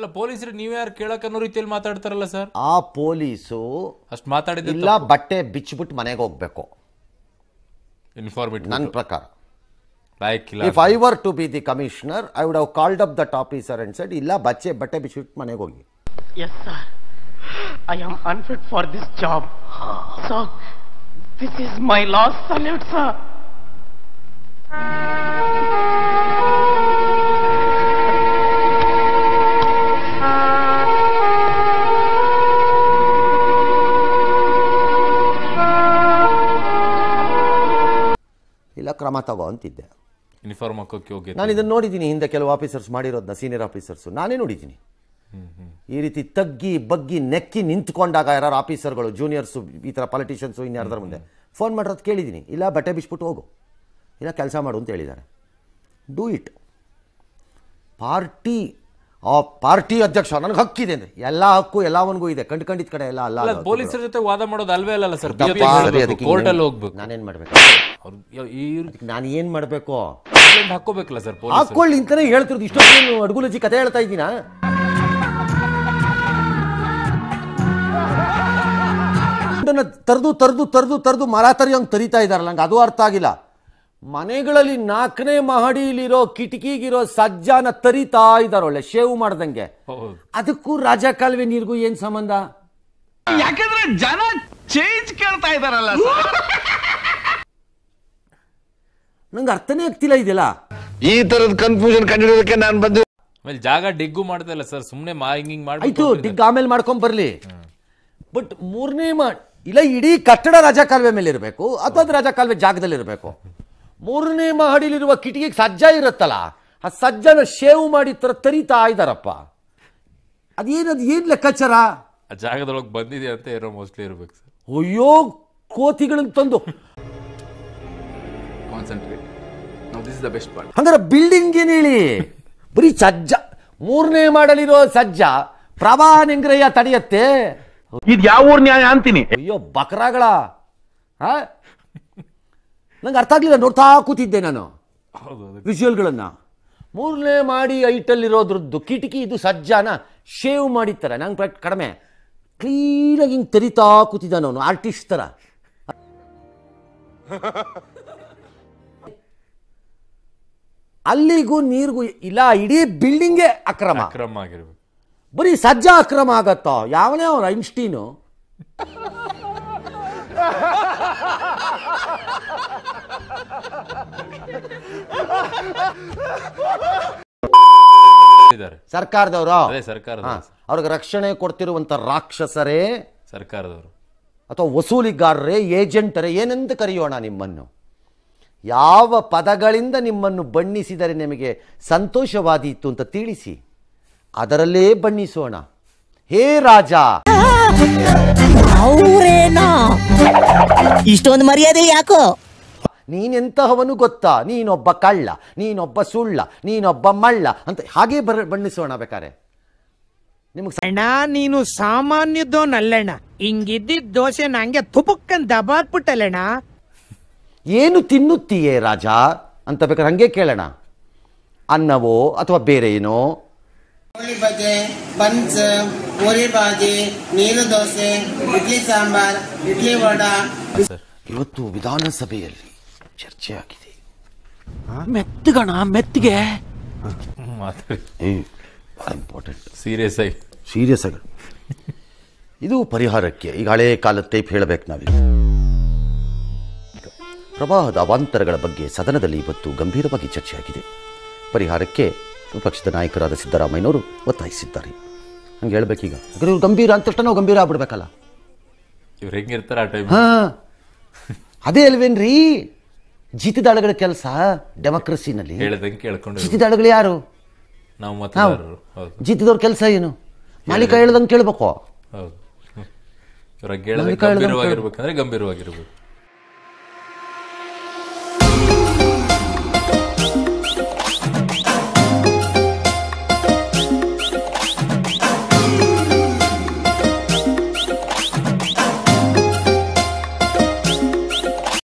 ಅಲ್ಲ ಪೊಲೀಸರು ನೀವೇ ಯಾರು ಕೇಳಕ್ ಅನ್ನೋ ರೀತಿಯಲ್ಲಿ ಮಾತಾಡ್ತಾರಲ್ಲ ಸರ್ ಆ ಪೊಲೀಸು ಅಷ್ಟು ಮಾತಾಡಿದ ಇಲ್ಲ ಬಟ್ಟೆ ಬಿಚ್ಚಿಬಿಟ್ಟು ಮನೆಗೆ ಹೋಗ್ಬೇಕು ಇನ್ಫಾರ್ಮೇಟ್ ನನ್ನ ಪ್ರಕಾರ like if I were to be the commissioner I would have called up that officer and said ಇಲ್ಲ ಬಚ್ಚೆ ಬಟ್ಟೆ ಬಿಚ್ಚಿಬಿಟ್ಟು ಮನೆಗೆ ಹೋಗಿ yes sir I am unfit for this job sir this is my last salute sir ಇಲ್ಲ ಕ್ರಮ ತಗೋ ಅಂತಿದ್ದೆ ಯೂನಿಫಾರ್ಮ್ ಹಾಕೋಕೆ ಹೋಗಿ ನಾನು ಇದನ್ನು ನೋಡಿದ್ದೀನಿ ಹಿಂದೆ ಕೆಲವು ಆಫೀಸರ್ಸ್ ಮಾಡಿರೋದನ್ನ ಸೀನಿಯರ್ ಆಫೀಸರ್ಸು ನಾನೇ ನೋಡಿದ್ದೀನಿ ಈ ರೀತಿ ತಗ್ಗಿ ಬಗ್ಗಿ ನೆಕ್ಕಿ ನಿಂತ್ಕೊಂಡಾಗ ಯಾರು ಆಫೀಸರ್ಗಳು ಜೂನಿಯರ್ಸು ಈ ಥರ ಪಾಲಿಟಿಷಿಯನ್ಸು ಇನ್ಯಾರ್ದಾರ ಮುಂದೆ ಫೋನ್ ಮಾಡಿರೋದು ಕೇಳಿದ್ದೀನಿ ಇಲ್ಲ ಬಟ್ಟೆ ಬಿಸ್ಬಿಟ್ಟು ಹೋಗು ಇಲ್ಲ ಕೆಲಸ ಮಾಡು ಅಂತ ಹೇಳಿದ್ದಾರೆ ಡೂ ಇಟ್ ಪಾರ್ಟಿ ಆ ಪಾರ್ಟಿ ಅಧ್ಯಕ್ಷ ನನಗೆ ಹಕ್ಕಿದೆ ಅಂದ್ರೆ ಎಲ್ಲ ಹಕ್ಕು ಎಲ್ಲವನಿಗೂ ಇದೆ ಕಂಡಿದ್ ಕಡೆ ಎಲ್ಲ ಅಲ್ಲ ಪೊಲೀಸರ ಜೊತೆ ವಾದ ಮಾಡೋದು ಅಲ್ವೇ ಅಲ್ಲ ಸರ್ ಕೋರ್ಟಲ್ಲಿ ಹೋಗ್ಬೇಕು ನಾನೇನು ಮಾಡಬೇಕು ನಾನು ಏನು ಮಾಡಬೇಕು ಹಾಕೋಬೇಕಲ್ಲ ಸರ್ ಹಾಕೊಳ್ಳಿ ಅಂತಲೇ ಹೇಳ್ತಿರೋದು ಇಷ್ಟೊಂದು ಅಡ್ಗುಲಜಿ ಕತೆ ಹೇಳ್ತಾ ಇದ್ದೀನಾ ತರದು ತರದು ತರದು ತರದು ಮರ ಹಂಗೆ ತರಿತಾ ಇದಾರಲ್ಲ ನಂಗೆ ಅದು ಅರ್ಥ ಆಗಿಲ್ಲ ಮನೆಗಳಲ್ಲಿ ನಾಲ್ಕನೇ ಮಹಡಿಲಿರೋ ಕಿಟಕಿಗಿರೋ ಸಜ್ಜಾನ ತರಿತಾ ಇದ್ದಾರೆ ಒಳ್ಳೆ ಶೇವ್ ಮಾಡ್ದಂಗೆ ಅದಕ್ಕೂ ರಾಜಕಾಲುವೆ ನೀರಿಗೂ ಏನ್ ಸಂಬಂಧ ಯಾಕಂದ್ರೆ ಜನ ಚೇಂಜ್ ಕೇಳ್ತಾ ಇದಾರಲ್ಲ ನಂಗೆ ಅರ್ಥನೇ ಆಗ್ತಿಲ್ಲ ಇದೆಲ್ಲ ಈ ತರದ ಕನ್ಫ್ಯೂಷನ್ ಕಂಡಿಡೋದಕ್ಕೆ ನಾನು ಬಂದು ಆಮೇಲೆ ಜಾಗ ಡಿಗ್ಗು ಮಾಡ್ತಾ ಸರ್ ಸುಮ್ಮನೆ ಮಾ ಹಿಂಗಿಂಗ್ ಮಾಡಿ ಆಯ್ತು ಡಿಗ್ ಆಮೇಲೆ ಮಾಡ್ಕೊಂಡ್ ಬರಲಿ ಬಟ್ ಮೂರನೇ ಮಾ ಇಲ್ಲ ಇಡೀ ಕಟ್ಟಡ ಕಾಲುವೆ ಮೇಲೆ ಇರಬೇಕು ಅಥವಾ ರಾಜ ಕಾಲುವೆ ಜಾಗದಲ್ಲಿ ಇರಬೇಕು ಮೂರನೇ ಮಹಡಿಲಿರುವ ಕಿಟಕಿಗೆ ಸಜ್ಜ ಇರುತ್ತಲ್ಲ ಆ ಸಜ್ಜನ ಶೇವ್ ಮಾಡಿ ತರ ತರಿತಾ ಇದ್ದಾರಪ್ಪ ಅದೇನದು ಏನು ಲೆಕ್ಕಾಚಾರ ಆ ಜಾಗದೊಳಗೆ ಬಂದಿದೆ ಅಂತ ಇರೋ ಮೋಸ್ಟ್ಲಿ ಇರಬೇಕು ಸರ್ ಅಯ್ಯೋ ಕೋತಿಗಳನ್ನು ತಂದು ಬೆಸ್ಟ್ ಪಾರ್ಟ್ ಅಂದ್ರೆ ಬಿಲ್ಡಿಂಗ್ ಏನು ಹೇಳಿ ಬರೀ ಸಜ್ಜ ಮೂರನೇ ಮಾಡಲಿರೋ ಸಜ್ಜ ಪ್ರವಾಹ ನಿಂಗ್ರಯ್ಯ ತಡೆಯತ್ತೆ ಇದು ಯಾವ ಊರ್ ನ್ಯಾಯ ಅಂತೀನಿ ಅಯ್ಯೋ ಬಕರಾಗಳ ನಂಗೆ ಅರ್ಥ ಆಗ್ಲಿಲ್ಲ ನೋಡ್ತಾ ಕೂತಿದ್ದೆ ನಾನು ವಿಜುವಲ್ಗಳನ್ನ ಮೂರನೇ ಮಾಡಿ ಐಟಲ್ಲಿರೋದ್ರದ್ದು ಕಿಟಕಿ ಇದು ಸಜ್ಜಾನ ಶೇವ್ ಮಾಡಿರ್ತಾರೆ ನಂಗೆ ಪ್ರಟ್ ಕಡಿಮೆ ಕ್ಲೀನಾಗಿ ಹಿಂಗೆ ತೆರಿತಾ ಕೂತಿದ್ದಾನವನು ಅವನು ಆರ್ಟಿಸ್ಟ್ ಥರ ಅಲ್ಲಿಗೂ ನೀರಿಗೂ ಇಲ್ಲ ಇಡೀ ಬಿಲ್ಡಿಂಗೇ ಅಕ್ರಮ ಅಕ್ರಮ ಆಗಿರ್ಬೋದು ಬರೀ ಸಜ್ಜ ಅಕ್ರಮ ಆಗತ್ತೋ ಯಾವನೇ ಅವ್ರ ಐನ್ಸ್ಟೀನು ಸರ್ಕಾರದವರು ಅವ್ರಿಗೆ ರಕ್ಷಣೆ ಕೊಡ್ತಿರುವಂತ ರಾಕ್ಷಸರೇ ಸರ್ಕಾರದವರು ಅಥವಾ ವಸೂಲಿಗಾರರೇ ಏಜೆಂಟರೇ ಏನೆಂದು ಕರೆಯೋಣ ನಿಮ್ಮನ್ನು ಯಾವ ಪದಗಳಿಂದ ನಿಮ್ಮನ್ನು ಬಣ್ಣಿಸಿದರೆ ನಿಮಗೆ ಸಂತೋಷವಾದೀತು ಅಂತ ತಿಳಿಸಿ ಅದರಲ್ಲೇ ಬಣ್ಣಿಸೋಣ ಹೇ ರಾಜ ಇಷ್ಟೊಂದು ಮರ್ಯಾದೆ ಯಾಕೋ ನೀನೆಂತಹವನು ಗೊತ್ತಾ ನೀನೊಬ್ಬ ಕಳ್ಳ ನೀನೊಬ್ಬ ಸುಳ್ಳ ನೀನೊಬ್ಬ ಮಳ್ಳ ಅಂತ ಹಾಗೆ ಬರ ಬಣ್ಣಿಸೋಣ ಬೇಕಾರೆ ನಿಮಗೆ ಅಣ್ಣ ನೀನು ಸಾಮಾನ್ಯದೋನಲ್ಲಣ್ಣ ಹಿಂಗಿದ್ದ ದೋಷೆ ನಂಗೆ ತುಪುಕ್ಕನ್ ದಬಾಕ್ಬಿಟ್ಟಲ್ಲಣ್ಣ ಏನು ತಿನ್ನುತ್ತೀಯೇ ರಾಜ ಅಂತ ಬೇಕಾದ್ರೆ ಹಂಗೆ ಕೇಳೋಣ ಅನ್ನವೋ ಅಥವಾ ಬೇರೆ ಏನೋ ಬಜೆ ಬನ್ಸ್ ಪೂರಿ ನೀರು ದೋಸೆ ಇಡ್ಲಿ ಸಾಂಬಾರ್ ಇಡ್ಲಿ ವಡಾ ಇವತ್ತು ವಿಧಾನಸಭೆಯಲ್ಲಿ ಚರ್ಚೆ ಆಗಿದೆ ಮೆತ್ತಗಣ ಮೆತ್ತಿಗೆ ಇಂಪಾರ್ಟೆಂಟ್ ಸೀರಿಯಸ್ ಆಗಿ ಸೀರಿಯಸ್ ಆಗಿ ಇದು ಪರಿಹಾರಕ್ಕೆ ಈಗ ಹಳೆ ಕಾಲದ ಟೈಪ್ ಹೇಳಬೇಕು ನಾವೀಗ ಪ್ರವಾಹದ ಅವಾಂತರಗಳ ಬಗ್ಗೆ ಸದನದಲ್ಲಿ ಇವತ್ತು ಗಂಭೀರವಾಗಿ ಚರ್ಚೆಯಾಗಿದೆ ಪರಿಹಾರಕ್ಕೆ ವಿಪಕ್ಷದ ನಾಯಕರಾದ ಸಿದ್ದರಾಮಯ್ಯನವರು ಒತ್ತಾಯಿಸಿದ್ದಾರೆ ಹಂಗೆ ಈಗ ಇವರು ಗಂಭೀರ ಅಂತ ತಕ್ಷಣ ನಾವು ಗಂಭೀರ ಆಗ್ಬಿಡ್ಬೇಕಲ್ಲ ಇವ್ರು ಹೆಂಗಿರ್ತಾರೆ ಆ ಟೈಮ್ ಹಾಂ ಅದೇ ಅಲ್ವೇನ್ರಿ ಜಿತಿದಾಳುಗಳ ಕೆಲಸ ಡೆಮಾಕ್ರಸಿನಲ್ಲಿ ಹೇಳ್ದಂಗೆ ಕೇಳ್ಕೊಂಡು ಯಾರು ನಾವು ಮತದಾರರು ಕೆಲಸ ಏನು ಮಾಲೀಕ ಹೇಳ್ದಂಗೆ ಕೇಳಬೇಕು ಹೌದು ಇವ್ರ ಗಂಭೀರವಾಗಿರ್ಬೇಕಂದ್ರೆ ಗಂಭೀರವಾಗಿರ್ಬೇಕು